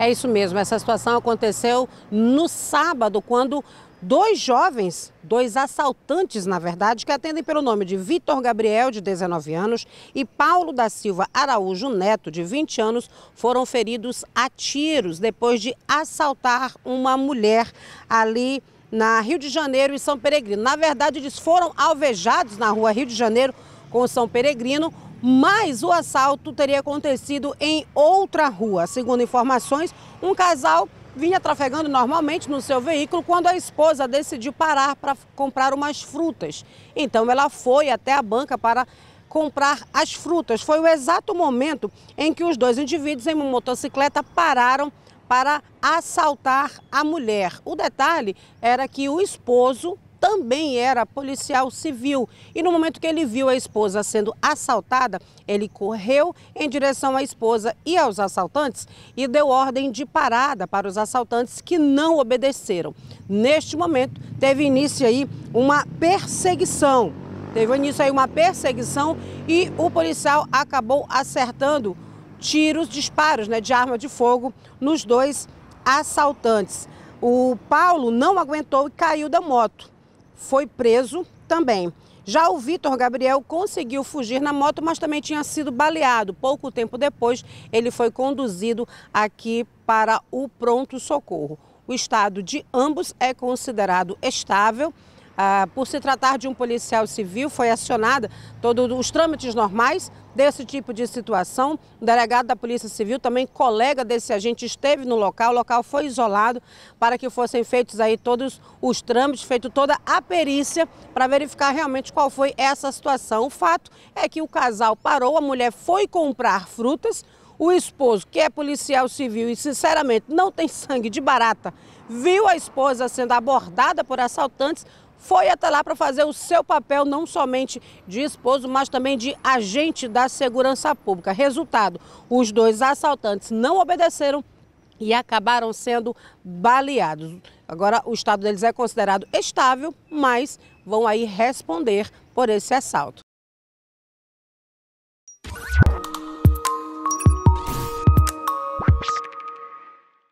É isso mesmo, essa situação aconteceu no sábado, quando dois jovens, dois assaltantes, na verdade, que atendem pelo nome de Vitor Gabriel, de 19 anos, e Paulo da Silva Araújo Neto, de 20 anos, foram feridos a tiros depois de assaltar uma mulher ali na Rio de Janeiro e São Peregrino. Na verdade, eles foram alvejados na rua Rio de Janeiro com São Peregrino, mas o assalto teria acontecido em outra rua. Segundo informações, um casal vinha trafegando normalmente no seu veículo quando a esposa decidiu parar para comprar umas frutas. Então ela foi até a banca para comprar as frutas. Foi o exato momento em que os dois indivíduos em uma motocicleta pararam para assaltar a mulher. O detalhe era que o esposo também era policial civil. E no momento que ele viu a esposa sendo assaltada, ele correu em direção à esposa e aos assaltantes e deu ordem de parada para os assaltantes que não obedeceram. Neste momento, teve início aí uma perseguição. Teve início aí uma perseguição e o policial acabou acertando tiros, disparos né, de arma de fogo nos dois assaltantes. O Paulo não aguentou e caiu da moto foi preso também. Já o Vitor Gabriel conseguiu fugir na moto, mas também tinha sido baleado. Pouco tempo depois, ele foi conduzido aqui para o pronto-socorro. O estado de ambos é considerado estável. Ah, por se tratar de um policial civil, foi acionada todos os trâmites normais desse tipo de situação. O delegado da Polícia Civil, também colega desse agente, esteve no local. O local foi isolado para que fossem feitos aí todos os trâmites, feito toda a perícia para verificar realmente qual foi essa situação. O fato é que o casal parou, a mulher foi comprar frutas. O esposo, que é policial civil e sinceramente não tem sangue de barata, viu a esposa sendo abordada por assaltantes, foi até lá para fazer o seu papel, não somente de esposo, mas também de agente da segurança pública. Resultado: os dois assaltantes não obedeceram e acabaram sendo baleados. Agora o estado deles é considerado estável, mas vão aí responder por esse assalto.